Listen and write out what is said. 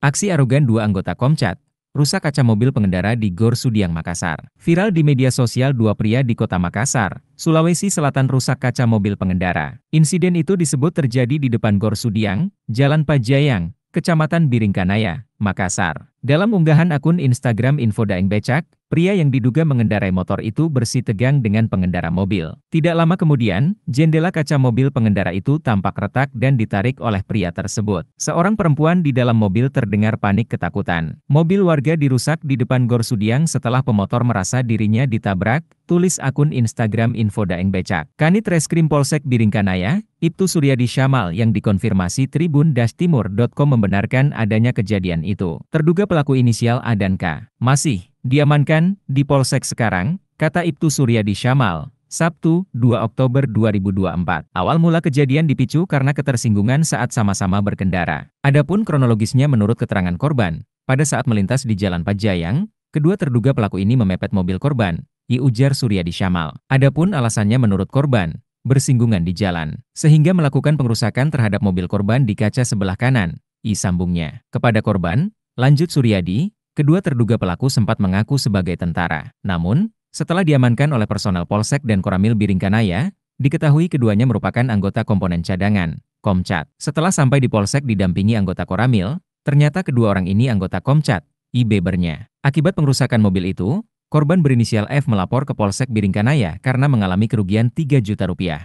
Aksi arogan dua anggota Komcat, rusak kaca mobil pengendara di Gor Sudiang Makassar. Viral di media sosial dua pria di kota Makassar, Sulawesi Selatan rusak kaca mobil pengendara. Insiden itu disebut terjadi di depan Gor Sudiang, Jalan Pajayang, Kecamatan Biringkanaya, Makassar. Dalam unggahan akun Instagram Info Daeng Becak, Pria yang diduga mengendarai motor itu bersih tegang dengan pengendara mobil. Tidak lama kemudian, jendela kaca mobil pengendara itu tampak retak dan ditarik oleh pria tersebut. Seorang perempuan di dalam mobil terdengar panik ketakutan. Mobil warga dirusak di depan Gor Sudiang setelah pemotor merasa dirinya ditabrak, tulis akun Instagram Info Daeng Becak. Kanit Reskrim Polsek Biringkanaya, Ibtu Suryadi Syamal yang dikonfirmasi Tribun-Timur.com membenarkan adanya kejadian itu. Terduga pelaku inisial A dan K. Masih Diamankan, di Polsek sekarang, kata Ibtu Suryadi Syamal, Sabtu, 2 Oktober 2024. Awal mula kejadian dipicu karena ketersinggungan saat sama-sama berkendara. Adapun kronologisnya menurut keterangan korban, pada saat melintas di Jalan Pajayang, kedua terduga pelaku ini memepet mobil korban, I ujar Suryadi Syamal. Adapun alasannya menurut korban, bersinggungan di jalan, sehingga melakukan pengerusakan terhadap mobil korban di kaca sebelah kanan, I sambungnya. Kepada korban, lanjut Suryadi, Kedua terduga pelaku sempat mengaku sebagai tentara. Namun, setelah diamankan oleh personel Polsek dan Koramil Biringkanaya, diketahui keduanya merupakan anggota komponen cadangan, Komcat. Setelah sampai di Polsek didampingi anggota Koramil, ternyata kedua orang ini anggota Komcat, IB Akibat pengrusakan mobil itu, korban berinisial F melapor ke Polsek Biringkanaya karena mengalami kerugian 3 juta rupiah.